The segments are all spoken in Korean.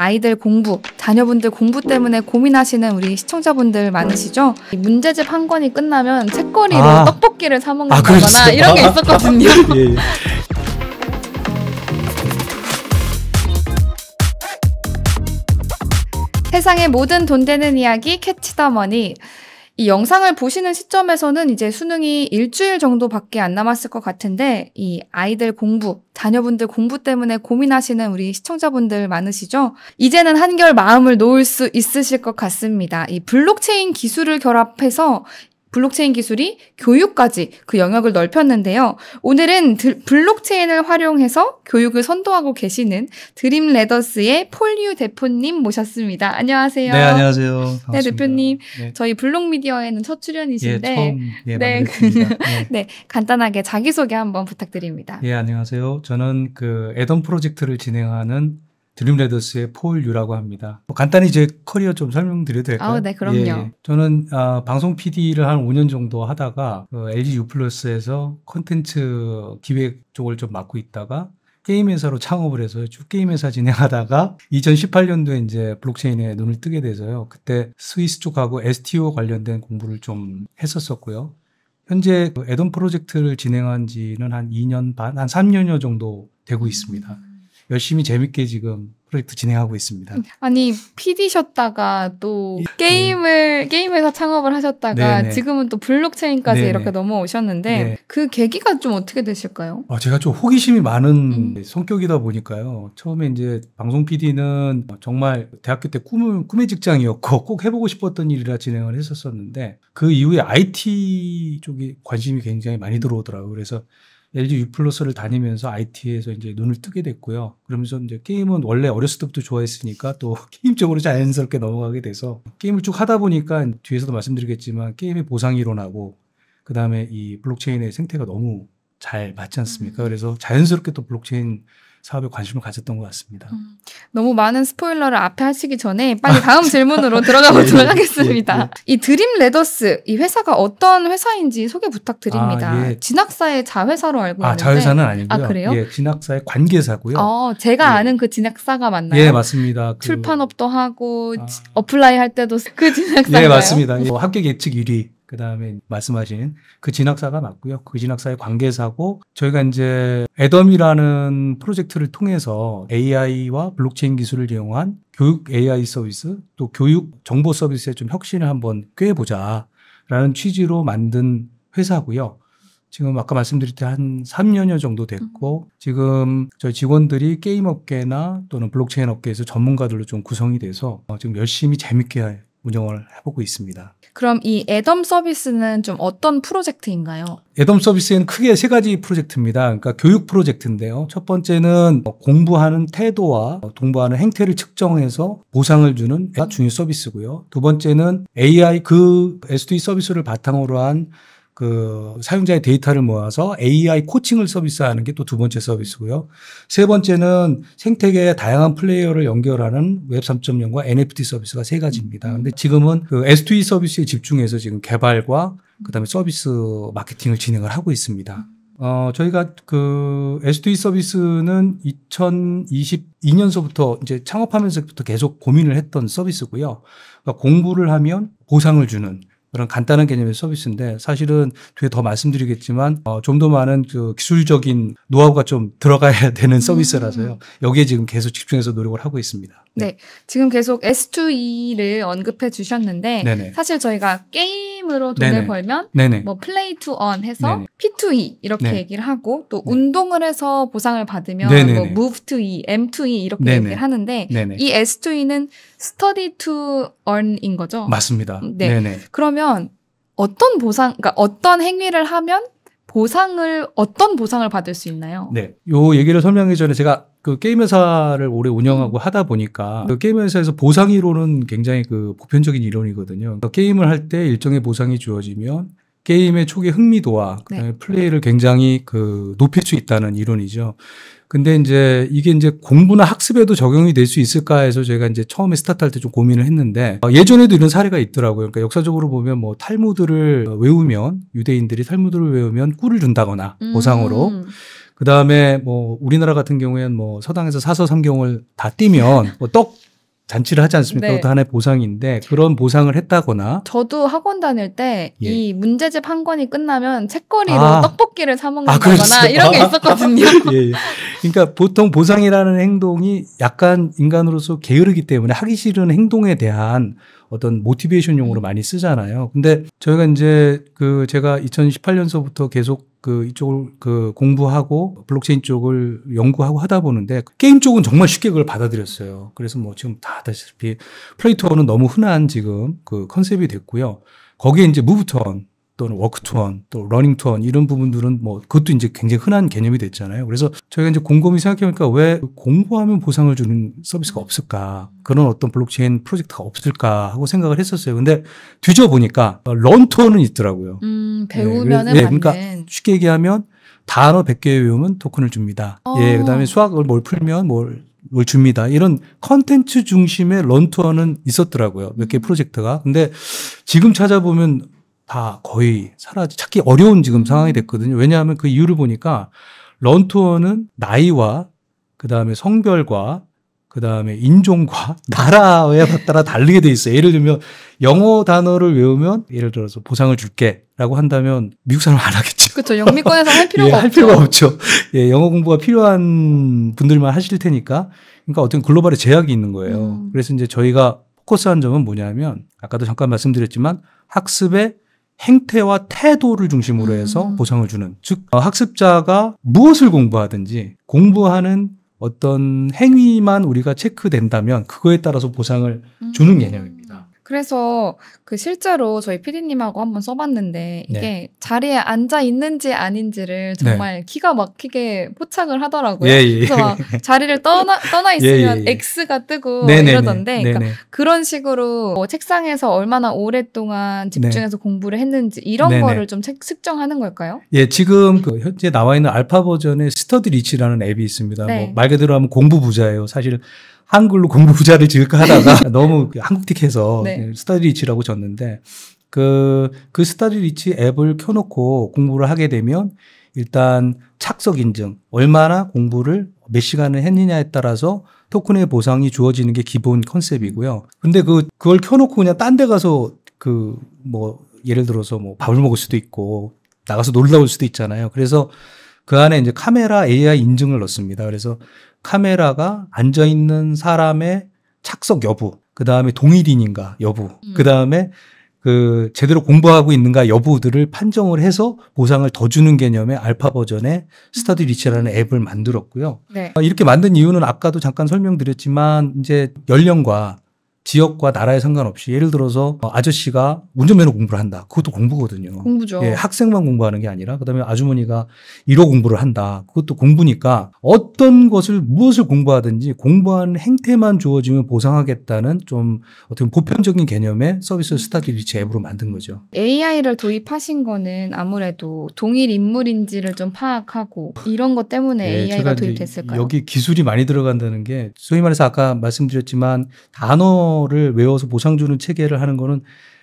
아이들 공부, 자녀분들 공부 때문에 고민하시는 우리 시청자분들 많으시죠? 문제집 한 권이 끝나면 책거리로 아. 떡볶이를 사 먹는다거나 아, 이런 게 있었거든요. 아, 예, 예. 세상의 모든 돈 되는 이야기 캐치 더 머니. 이 영상을 보시는 시점에서는 이제 수능이 일주일 정도밖에 안 남았을 것 같은데 이 아이들 공부, 자녀분들 공부 때문에 고민하시는 우리 시청자분들 많으시죠? 이제는 한결 마음을 놓을 수 있으실 것 같습니다. 이 블록체인 기술을 결합해서 블록체인 기술이 교육까지 그 영역을 넓혔는데요. 오늘은 드, 블록체인을 활용해서 교육을 선도하고 계시는 드림 레더스의 폴류 대표님 모셨습니다. 안녕하세요. 네, 안녕하세요. 네, 반갑습니다. 네, 대표님. 네. 저희 블록 미디어에는 첫 출연이신데 예, 처음, 예, 네, 네. 네, 간단하게 자기소개 한번 부탁드립니다. 예, 안녕하세요. 저는 그 애덤 프로젝트를 진행하는 드림레더스의 폴 유라고 합니다. 뭐 간단히 제 커리어 좀 설명드려도 될까요? 아, 네, 그럼요. 예, 예. 저는 어, 방송 PD를 한 5년 정도 하다가 그 LG U 플러스에서 콘텐츠 기획 쪽을 좀 맡고 있다가 게임 회사로 창업을 해서 쭉 게임 회사 진행하다가 2018년도에 이제 블록체인에 눈을 뜨게 돼서요. 그때 스위스 쪽하고 STO 관련된 공부를 좀 했었었고요. 현재 그 애덤 프로젝트를 진행한 지는 한 2년 반, 한 3년여 정도 되고 있습니다. 열심히 재밌게 지금 프로젝트 진행하고 있습니다. 아니 PD셨다가 또 예. 게임을 네. 게임 회사 창업을 하셨다가 네네. 네. 지금은 또 블록체인까지 네네. 네. 이렇게 넘어오셨는데 네. 그 계기가 좀 어떻게 되실까요? 어, 제가 좀 호기심이 많은 음. 성격이다 보니까요. 처음에 이제 방송 PD는 정말 대학교 때꿈 꿈의 직장이었고 꼭 해보고 싶었던 일이라 진행을 했었었는데 그 이후에 IT 쪽에 관심이 굉장히 많이 들어오더라고요. 그래서 LG U 플러스를 다니면서 IT에서 이제 눈을 뜨게 됐고요. 그러면서 이제 게임은 원래 어렸을 때부터 좋아했으니까 또 게임적으로 자연스럽게 넘어가게 돼서 게임을 쭉 하다 보니까 뒤에서도 말씀드리겠지만 게임의 보상이 일어나고 그 다음에 이 블록체인의 생태가 너무 잘 맞지 않습니까? 음. 그래서 자연스럽게 또 블록체인 사업에 관심을 가졌던 것 같습니다. 음, 너무 많은 스포일러를 앞에 하시기 전에 빨리 다음 질문으로 들어가 네, 네, 보도록 예, 하겠습니다. 예, 예. 이 드림 레더스 이 회사가 어떤 회사인지 소개 부탁드립니다. 아, 예. 진학사의 자회사로 알고 아, 있는데 자회사는 아니고요. 아, 그래요? 예, 진학사의 관계사고요. 어, 제가 예. 아는 그 진학사가 맞나요? 예, 맞습니다. 그... 출판업도 하고 아... 어플라이 할 때도 그진학사인요 예, 맞습니다. 뭐, 합격 예측 1위 그 다음에 말씀하신 그 진학사가 맞고요. 그 진학사의 관계사고 저희가 이제 애덤이라는 프로젝트를 통해서 AI와 블록체인 기술을 이용한 교육 AI 서비스 또 교육 정보 서비스에 좀 혁신을 한번 꾀해보자라는 취지로 만든 회사고요. 지금 아까 말씀드릴 때 한 3년여 정도 됐고 음. 지금 저희 직원들이 게임 업계나 또는 블록체인 업계에서 전문가들로 좀 구성이 돼서 어, 지금 열심히 재밌게 운영을 해보고 있습니다. 그럼 이 애덤 서비스는 좀 어떤 프로젝트인가요? 애덤 서비스는 크게 세 가지 프로젝트입니다. 그러니까 교육 프로젝트인데요. 첫 번째는 공부하는 태도와 동부하는 행태를 측정해서 보상을 주는 중요 서비스고요. 두 번째는 AI 그 S2 서비스를 바탕으로 한그 사용자의 데이터를 모아서 AI 코칭을 서비스하는 게 또 두 번째 서비스고요. 세 번째는 생태계의 다양한 플레이어를 연결하는 웹 3.0과 NFT 서비스가 세 가지입니다. 근데 지금은 그 S2E 서비스에 집중해서 지금 개발과 그다음에 서비스 마케팅을 진행을 하고 있습니다. 어, 저희가 그 S2E 서비스는 2022년서부터 이제 창업하면서부터 계속 고민을 했던 서비스고요. 그러니까 공부를 하면 보상을 주는 그런 간단한 개념의 서비스인데 사실은 뒤에 더 말씀드리겠지만 어, 좀 더 많은 그 기술적인 노하우가 좀 들어가야 되는 음. 서비스라서요. 여기에 지금 계속 집중해서 노력을 하고 있습니다. 네. 네. 지금 계속 S2E를 언급해 주셨는데 네네. 사실 저희가 게임으로 돈을 네네. 벌면 네네. 뭐 플레이 투언 해서 P2E 이렇게 네. 얘기를 하고 또 네. 운동을 해서 보상을 받으면 뭐 move to E, M to E 이렇게 얘기를 하는데 이 S2E는 study to earn인 거죠. 맞습니다. 네. 그러면 어떤 보상, 그러니까 어떤 행위를 하면 보상을 어떤 보상을 받을 수 있나요? 네, 요 얘기를 설명하기 전에 제가 그 게임 회사를 오래 운영하고 하다 보니까 그 게임 회사에서 보상 이론은 굉장히 그 보편적인 이론이거든요. 그러니까 게임을 할 때 일정의 보상이 주어지면 게임의 초기 흥미도와 네. 플레이를 굉장히 그 높일 수 있다는 이론이죠. 근데 이제 이게 이제 공부나 학습에도 적용이 될 수 있을까 해서 제가 이제 처음에 스타트할 때 좀 고민을 했는데 어, 예전에도 이런 사례가 있더라고요. 그러니까 역사적으로 보면 뭐 탈무드를 어, 외우면 유대인들이 탈무드를 외우면 꿀을 준다거나 음. 보상으로 음. 그 다음에 뭐 우리나라 같은 경우에는 뭐 서당에서 사서 삼경을 다 뛰면 뭐 떡 잔치를 하지 않습니까? 네. 그것도 하나의 보상인데 그런 보상을 했다거나. 저도 학원 다닐 때이 예. 문제집 한 권이 끝나면 책거리로 아. 떡볶이를 사 아, 먹는다거나 아, 이런 게 있었거든요. 예, 예. 그러니까 보통 보상이라는 행동이 약간 인간으로서 게으르기 때문에 하기 싫은 행동에 대한 어떤 모티베이션용으로 많이 쓰잖아요. 근데 저희가 이제 그 제가 2018년서부터 계속 그 이쪽을 그 공부하고 블록체인 쪽을 연구하고 하다 보는데 게임 쪽은 정말 쉽게 그걸 받아들였어요. 그래서 뭐 지금 다 다시피 플레이토어는 너무 흔한 지금 그 컨셉이 됐고요. 거기에 이제 무브턴 또는 워크투원, 또 러닝투원 이런 부분들은 뭐 그것도 이제 굉장히 흔한 개념이 됐잖아요. 그래서 저희가 이제 곰곰이 생각해보니까 왜 공부하면 보상을 주는 서비스가 없을까? 그런 어떤 블록체인 프로젝트가 없을까 하고 생각을 했었어요. 근데 뒤져보니까 런투원은 있더라고요. 음, 예, 배우면은 네, 그러니까 쉽게 얘기하면 단어 100개 외우면 토큰을 줍니다. 어. 예, 그다음에 수학을 뭘 풀면 뭘, 뭘 줍니다. 이런 컨텐츠 중심의 런투어는 있었더라고요. 몇 개 프로젝트가. 근데 지금 찾아보면 다 거의 사라지 찾기 어려운 지금 상황이 됐거든요. 왜냐하면 그 이유를 보니까 런투어는 나이와 그 다음에 성별과 그 다음에 인종과 나라에 따라 다르게 돼 있어요. 예를 들면 영어 단어를 외우면 예를 들어서 보상을 줄게라고 한다면 미국 사람 안 하겠죠. 그렇죠. 영미권에서 할 예, 필요가 예, 없죠. 할 필요가 없죠. 예, 영어 공부가 필요한 분들만 하실 테니까. 그러니까 어떤 글로벌의 제약이 있는 거예요. 음. 그래서 이제 저희가 포커스한 점은 뭐냐면 아까도 잠깐 말씀드렸지만 학습의 행태와 태도를 중심으로 해서 음. 보상을 주는 즉 어, 학습자가 무엇을 공부하든지 공부하는 어떤 행위만 우리가 체크된다면 그거에 따라서 보상을 음. 주는 개념입니다. 그래서 그 실제로 저희 피디님하고 한번 써봤는데 네. 이게 네. 자리에 앉아 있는지 아닌지를 네. 정말 네. 기가 막히게 포착을 하더라고요. 예, 예. 그래서 막 자리를 떠나 떠나 예, 예, 있으면 예, 예. X가 뜨고 네, 네 이러던데 네네. 그러니까 그런 식으로 뭐 책상에서 얼마나 오랫동안 집중해서 네. 공부를 했는지 이런 네 거를 좀 책, 측정하는 걸까요? 예, 지금 그 현재 나와 있는 알파 버전의 스터디 리치라는 앱이 있습니다. 뭐 말 그대로 하면 공부 부자예요. 사실 한글로 공부 부자를 지을까 하다가 너무 그 한국틱해서 네. 그 스타디리치라고 졌는데 그, 그 스타디리치 앱을 켜놓고 공부를 하게 되면 일단 착석 인증, 얼마나 공부를 몇 시간을 했느냐에 따라서 토큰의 보상이 주어지는 게 기본 컨셉이고요. 근데 그, 그걸 켜놓고 그냥 딴 데 가서 그, 뭐, 예를 들어서 뭐 밥을 먹을 수도 있고 나가서 놀러 올 수도 있잖아요. 그래서 그 안에 이제 카메라 AI 인증을 넣습니다. 그래서 카메라가 앉아 있는 사람의 착석 여부, 그 다음에 동일인인가 여부, 음. 그 다음에 그 제대로 공부하고 있는가 여부들을 판정을 해서 보상을 더 주는 개념의 알파 버전의 스터디 음. 리치라는 앱을 만들었고요. 네. 이렇게 만든 이유는 아까도 잠깐 설명드렸지만 이제 연령과 지역과 나라에 상관없이 예를 들어서 어, 아저씨가 운전면허 공부를 한다. 그것도 공부거든요. 공부죠. 예, 학생만 공부하는 게 아니라 그다음에 아주머니가 1호 공부를 한다. 그것도 공부니까 어떤 것을 무엇을 공부하든지 공부한 행태만 주어지면 보상하겠다는 좀 어떻게 보편적인 개념의 서비스 스타디 리치 앱으로 만든 거죠. AI를 도입하신 거는 아무래도 동일 인물인지를 좀 파악하고 이런 것 때문에 예, AI가 도입됐을까요? 여기 기술이 많이 들어간다는 게 소위 말해서 아까 말씀드렸지만 단어 단어를 외워서 보상 주는 체계를 하는 거는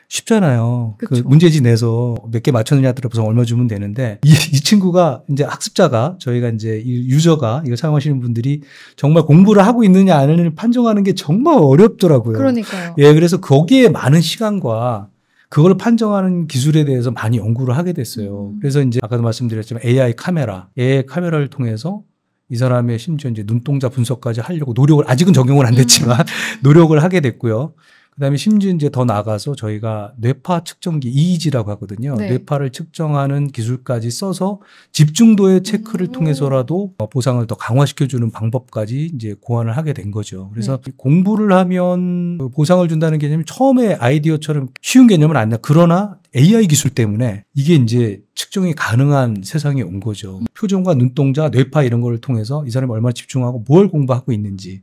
쉽잖아요. 그 문제지 내서 몇 개 맞췄느냐 들어서 얼마 주면 되는데 이, 이 친구가 이제 학습자가 저희가 이제 유저가 이걸 사용하시는 분들이 정말 공부를 하고 있느냐 안 하느냐 판정하는 게 정말 어렵더라고요. 그러니까요. 예, 그래서 거기에 많은 시간과 그걸 판정하는 기술에 대해서 많이 연구를 하게 됐어요. 음. 그래서 이제 아까도 말씀드렸지만 AI 카메라, AI 카메라를 통해서 이 사람의 심지어 이제 눈동자 분석까지 하려고 노력을 아직은 적용을안 음. 됐지만 음. 노력을 하게 됐고요. 그다음에 심지어 이제 더 나가서 저희가 뇌파 측정기 EEG라고 하거든요. 네. 뇌파를 측정하는 기술까지 써서 집중도의 체크를 음. 통해서라도 보상을 더 강화시켜주는 방법까지 이제 고안을 하게 된 거죠. 그래서 네. 공부를 하면 보상을 준다는 개념이 처음에 아이디어처럼 쉬운 개념은 아니야. 그러나 AI 기술 때문에 이게 이제 측정이 가능한 세상에온 거죠. 표정과 눈동자, 뇌파 이런 거를 통해서 이 사람이 얼마나 집중하고 뭘 공부하고 있는지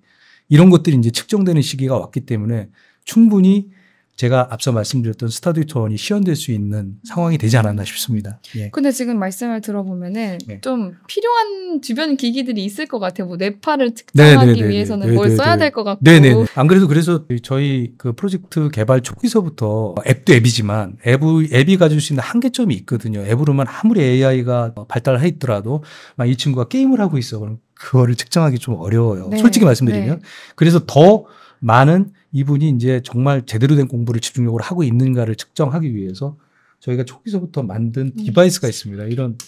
이런 것들이 이제 측정되는 시기가 왔기 때문에 충분히 제가 앞서 말씀드렸던 스타듀톤이 시연될 수 있는 상황이 되지 않았나 싶습니다. 예. 근데 지금 말씀을 들어보면은 예. 좀 필요한 주변 기기들이 있을 것 같아요. 뭐 뇌파를 네, 네, 측정하기 네네네네. 위해서는 네네네뭘 써야 될 것 같고. 네네. 안 그래도 그래서 저희 그 프로젝트 개발 초기서부터 앱도 앱이지만 앱 앱이 가질 수 있는 한계점이 있거든요. 앱으로만 아무리 AI가 발달해 있더라도 막 이 친구가 게임을 하고 있어. 그럼 그거를 측정하기 좀 어려워요. 네. 솔직히 말씀드리면. 네. 그래서 더 많은 이분이 이제 정말 제대로 된 공부를 집중적으로 하고 있는가를 측정하기 위해서 저희가 초기서부터 만든 음. 디바이스가 있습니다. 이런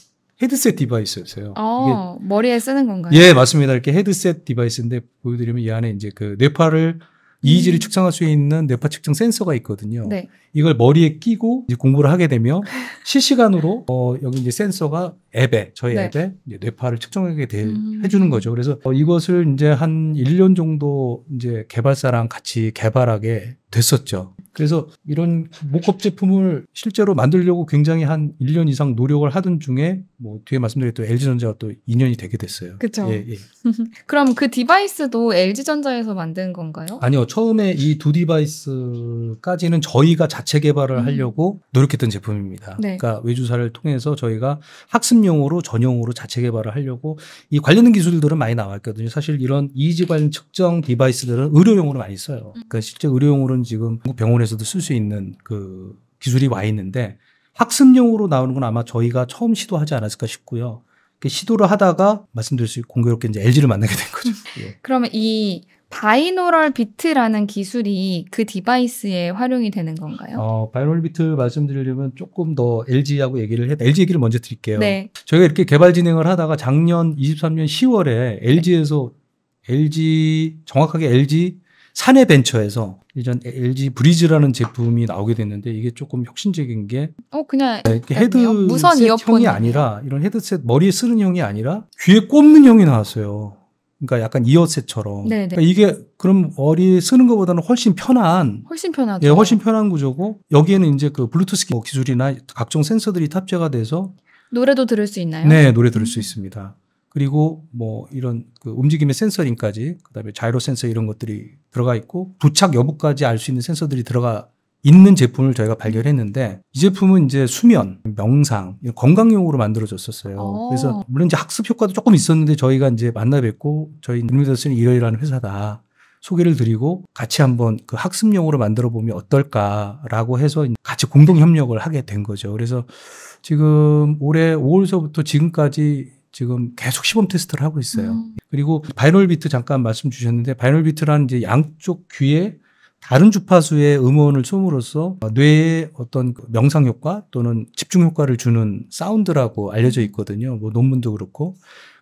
헤드셋 디바이스였어요. 어, 머리에 쓰는 건가요? 예, 맞습니다. 이렇게 헤드셋 디바이스인데 보여드리면 이 안에 이제 그 뇌파를 이의지를 측정할 수 있는 뇌파 측정 센서가 있거든요. 네. 이걸 머리에 끼고 공부를 하게 되며 실시간으로 어, 여기 이제 센서가 앱에 저희 네. 앱에 뇌파를 측정하게 돼, 음. 해주는 거죠. 그래서 어, 이것을 이제 한 1년 정도 이제 개발사랑 같이 개발하게 됐었죠. 그래서 이런 목업 제품을 실제로 만들려고 굉장히 한 1년 이상 노력을 하던 중에 뭐 뒤에 말씀드렸던 LG전자와 또 인연이 되게 됐어요. 그렇죠. 예, 예. 그럼 그 디바이스도 LG전자에서 만든 건가요? 아니요. 처음에 이 두 디바이스까지는 저희가 자체 개발을 음. 하려고 노력했던 제품입니다. 네. 그러니까 외주사를 통해서 저희가 학습용으로 전용으로 자체 개발을 하려고 이 관련된 기술들은 많이 나왔거든요. 사실 이런 이지 관련 측정 디바이스들은 의료용으로 많이 써요. 음. 그러니까 실제 의료용으로는 지금 병원에서도 쓸 수 있는 그 기술이 와 있는데 학습용으로 나오는 건 아마 저희가 처음 시도하지 않았을까 싶고요. 시도를 하다가 말씀드릴 수 있고 공교롭게 이제 LG를 만나게 된 거죠. 예. 그러면 이 바이노럴 비트라는 기술이 그 디바이스에 활용이 되는 건가요? 어, 바이노럴 비트 말씀드리려면 조금 더 LG하고 얘기를 해. LG 얘기를 먼저 드릴게요. 네. 저희가 이렇게 개발 진행을 하다가 작년 23년 10월에 LG에서 네. LG 정확하게 LG 사내 벤처에서 이전 LG 브리즈라는 제품이 나오게 됐는데 이게 조금 혁신적인 게 어, 그냥 네, 헤드 무선 이폰이 아니라 이런 헤드셋 머리에 쓰는 형이 아니라 귀에 꼽는 형이 나왔어요. 그러니까 약간 이어셋처럼. 네, 네. 그러니까 이게 그럼 머리 에 쓰는 것보다는 훨씬 편한. 훨씬 편하죠. 예, 훨씬 편한 구조고 여기에는 이제 그 블루투스 뭐 기술이나 각종 센서들이 탑재가 돼서 노래도 들을 수 있나요? 네, 노래 들을 음. 수 있습니다. 그리고 뭐 이런 그 움직임의 센서링까지 그다음에 자이로 센서 이런 것들이 들어가 있고 부착 여부까지 알 수 있는 센서들이 들어가 있는 제품을 저희가 발견했는데 이 제품은 이제 수면, 명상, 건강용으로 만들어졌었어요. 오. 어. 그래서 물론 이제 학습 효과도 조금 있었는데 저희가 이제 만나 뵙고 저희 리미더스는 이러이러한 회사다. 소개를 드리고 같이 한번 그 학습용으로 만들어 보면 어떨까라고 해서 같이 공동 협력을 하게 된 거죠. 그래서 지금 올해 5월서부터 지금까지 지금 계속 시범 테스트를 하고 있어요. 음. 그리고 바이널 비트 잠깐 말씀 주셨는데 바이널 비트라는 이제 양쪽 귀에 다른 주파수의 음원을 쏨으로써 뇌에 어떤 그 명상 효과 또는 집중 효과를 주는 사운드라고 알려져 있거든요. 뭐 논문도 그렇고.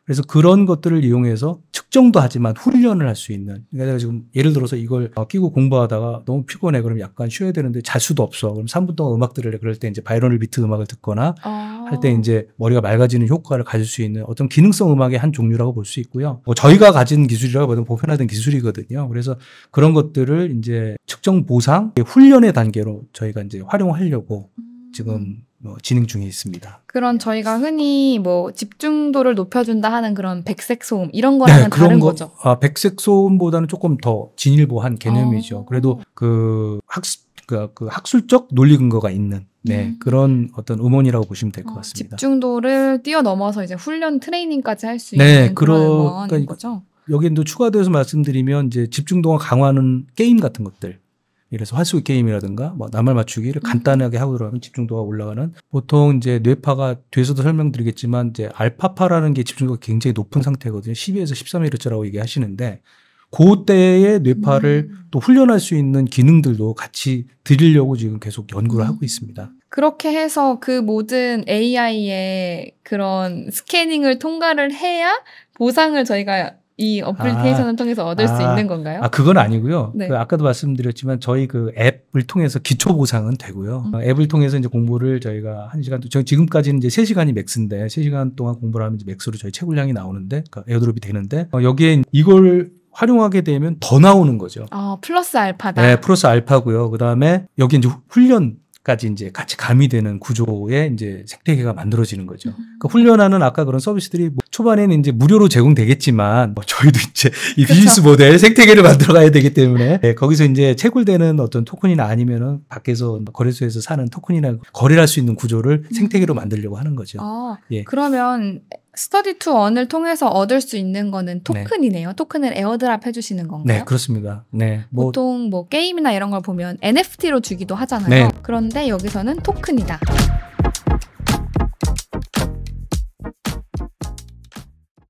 그래서 그런 것들을 이용해서 걱정도 하지만 훈련을 할 수 있는. 그러니까 내가 지금 예를 들어서 이걸 어, 끼고 공부하다가 너무 피곤해. 그럼 약간 쉬어야 되는데 잘 수도 없어. 그럼 3분 동안 음악 들을래. 그럴 때 이제 바이런을 비트 음악을 듣거나 아. 할때 이제 머리가 맑아지는 효과를 가질 수 있는 어떤 기능성 음악의 한 종류라고 볼 수 있고요. 뭐 저희가 가진 기술이라고 보면 보편화된 기술이거든요. 그래서 그런 것들을 이제 측정 보상, 훈련의 단계로 저희가 이제 활용하려고 음. 지금 뭐 진행 중에 있습니다. 그런 저희가 흔히 뭐 집중도를 높여준다 하는 그런 백색 소음 이런 네, 거랑은 네, 다른 거, 죠 아, 백색 소음보다는 조금 더 진일보한 개념이죠. 어. 그래도 그 학습 그, 그 학술적 논리 근거가 있는 네, 음. 그런 어떤 음원이라고 보시면 될것 어, 같습니다. 집중도를 뛰어넘어서 이제 훈련 트레이닝까지 할수 네, 있는 네, 그런 그러 그러니까 거죠. 여기도 추가돼서 말씀드리면 이제 집중도가 강화하는 게임 같은 것들 이래서 화수 게임이라든가 뭐 나말 맞추기를 음. 간단하게 하고 들어가면 집중도가 올라가는 보통 이제 뇌파가 뒤에서도 설명드리겠지만 이제 알파파라는 게 집중도가 굉장히 높은 상태거든요. 12에서 1 3일르츠라고 얘기하시는데 그때의 뇌파를 음. 또 훈련할 수 있는 기능들도 같이 드리려고 지금 계속 연구를 하고 음. 있습니다. 그렇게 해서 그 모든 AI의 그런 스캐닝을 통과를 해야 보상을 저희가 이 어플리케이션을 아, 통해서 얻을 아, 수 있는 건가요? 아 그건 아니고요. 네. 그 아까도 말씀드렸지만 저희 그 앱을 통해서 기초 보상은 되고요. 음. 어, 앱을 통해서 이제 공부를 저희가 한 시간, 저 지금까지는 이제 세 시간이 맥스인데 세 시간 동안 공부를 하면 이제 맥스로 저희 채굴량이 나오는데 그러니까 에어드롭이 되는데 어, 여기에 이걸 활용하게 되면 더 나오는 거죠. 어, 플러스 알파다. 네, 플러스 알파고요. 그 다음에 여기 이제 훈련 까지 이제 같이 가미되는 구조의 이제 생태계가 만들어지는 거죠. 음. 그러니까 훈련하는 아까 그런 서비스들이 뭐 초반에는 이제 무료로 제공되겠지만 뭐 저희도 이제 이 비즈니스 모델 생태계를 만들어가야 되기 때문에 네, 거기서 이제 채굴되는 어떤 토큰이나 아니면은 밖에서 거래소에서 사는 토큰이나 거래할 수 있는 구조를 음. 생태계로 만들려고 하는 거죠. 아, 예. 그러면 스터디 투 원을 통해서 얻을 수 있는 거는 네. 토큰이네요. 네. 토큰을 에어드랍 해주시는 건가요? 네, 그렇습니다. 네, 뭐... 보통 뭐 게임이나 이런 걸 보면 NFT로 주기도 하잖아요. 네. 그런데 여기서는 토큰이다.